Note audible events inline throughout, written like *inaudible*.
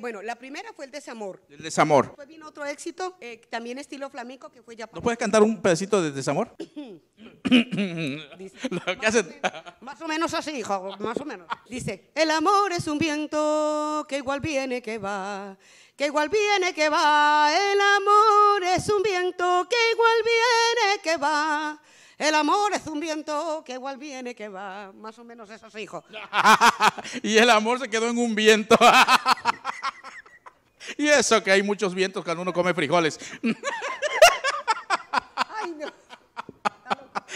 Bueno, la primera fue el desamor. El desamor. Después vino otro éxito, eh, también estilo flamenco, que fue ya. ¿No puedes cantar un pedacito de desamor? *coughs* más, o menos, así, hijo, más o menos. Dice, el amor es un viento que igual viene que va, que igual viene que va. El amor es un viento que igual viene que va. El amor es un viento que igual viene que va. Más o menos eso, hijo. *laughs* y el amor se quedó en un viento. *laughs* Y eso que hay muchos vientos cuando uno come frijoles. Ay,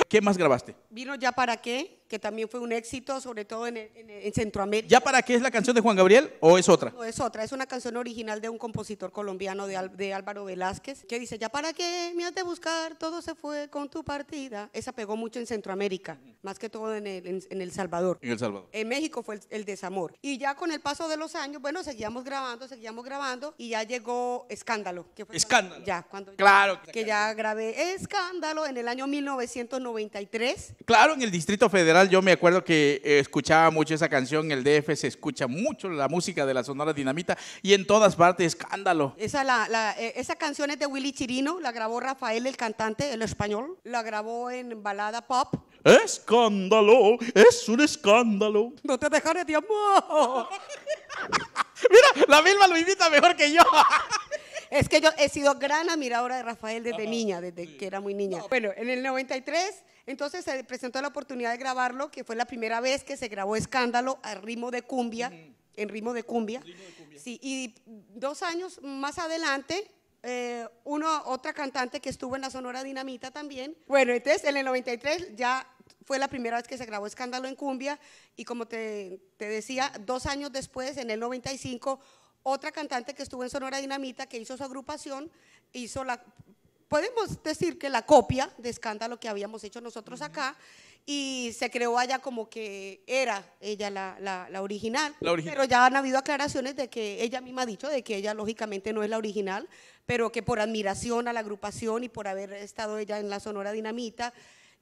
¿Qué más grabaste? ¿Vino ya para qué? que también fue un éxito, sobre todo en, Centroamérica. ¿Ya para qué es la canción de Juan Gabriel o es otra? No, es otra, es una canción original de un compositor colombiano de, Álvaro Velázquez, que dice, ya para qué me has de buscar, todo se fue con tu partida. Esa pegó mucho en Centroamérica, más que todo en El, Salvador. En El Salvador. En México fue el, desamor. Y ya con el paso de los años, bueno, seguíamos grabando, seguíamos grabando y ya llegó Escándalo. Escándalo. ya, cuando... Claro. que ya grabé Escándalo en el año 1993. Claro, en el Distrito Federal yo me acuerdo que eh, escuchaba mucho esa canción, el DF se escucha mucho la música de la Sonora Dinamita y en todas partes escándalo. Esa, la, eh, esa canción es de Willy Chirino, la grabó Rafael el cantante, el español, la grabó en balada pop. Escándalo, es un escándalo. No te dejaré de amor. *laughs* Mira, la Vilma lo invita mejor que yo. *laughs* Es que yo he sido gran admiradora de Rafael desde niña, desde que era muy niña. Bueno, en el 93, entonces se presentó la oportunidad de grabarlo, que fue la primera vez que se grabó Escándalo a ritmo de cumbia, en ritmo de cumbia. Sí, y dos años más adelante, eh, otra cantante que estuvo en la Sonora Dinamita también. Bueno, entonces en el 93 ya fue la primera vez que se grabó Escándalo en Cumbia y como te, te decía, dos años después, en el 95, otra cantante que estuvo en Sonora Dinamita, que hizo su agrupación, hizo la, podemos decir que la copia de escándalo que habíamos hecho nosotros acá, y se creó allá como que era ella la, original, la, original, pero ya han habido aclaraciones de que ella misma ha dicho de que ella lógicamente no es la original, pero que por admiración a la agrupación y por haber estado ella en la Sonora Dinamita,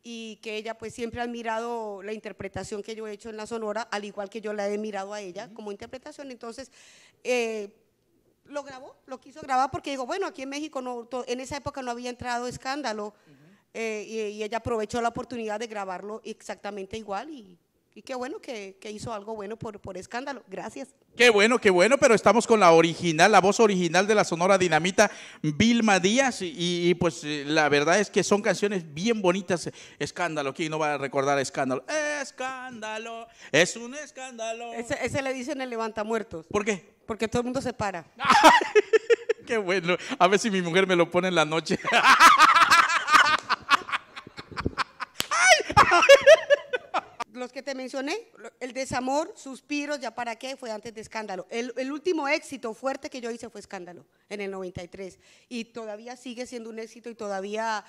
y que ella pues siempre ha admirado la interpretación que yo he hecho en la Sonora, al igual que yo la he admirado a ella como interpretación. Entonces, eh, lo grabó, lo quiso grabar porque digo, bueno, aquí en México no, en esa época no había entrado escándalo eh, y, y, ella aprovechó la oportunidad de grabarlo exactamente igual y y qué bueno que, hizo algo bueno por, por, escándalo. Gracias. Qué bueno, qué bueno, pero estamos con la original, la voz original de la Sonora Dinamita, Vilma Díaz. Y, pues eh, la verdad es que son canciones bien bonitas. Escándalo, ¿quién no va a recordar escándalo? Escándalo, es un escándalo. Ese, le dicen el levantamuertos. ¿Por qué? Porque todo el mundo se para. *laughs* qué bueno. A ver si mi mujer me lo pone en la noche. *laughs* mencioné, el desamor, suspiros, ya para qué, fue antes de escándalo. El, último éxito fuerte que yo hice fue escándalo, en el 93. Y todavía sigue siendo un éxito y todavía,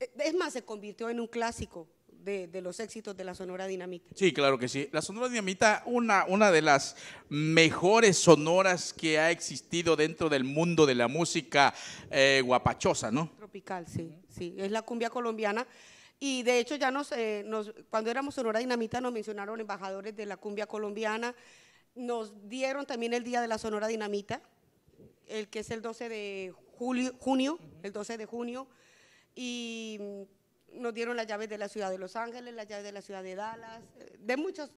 eh, es más, se convirtió en un clásico. De, los éxitos de la Sonora Dinamita. Sí, claro que sí. La Sonora Dinamita, una, una de las mejores sonoras que ha existido dentro del mundo de la música eh, guapachosa, ¿no? Tropical, sí, sí. Es la cumbia colombiana y de hecho ya eh, nos, cuando éramos Sonora Dinamita nos mencionaron embajadores de la cumbia colombiana, nos dieron también el Día de la Sonora Dinamita, el que es el 12 de julio, junio, el 12 de junio, y mm, nos dieron las llaves de la ciudad de Los Ángeles, las llaves de la ciudad de Dallas, eh, de muchos,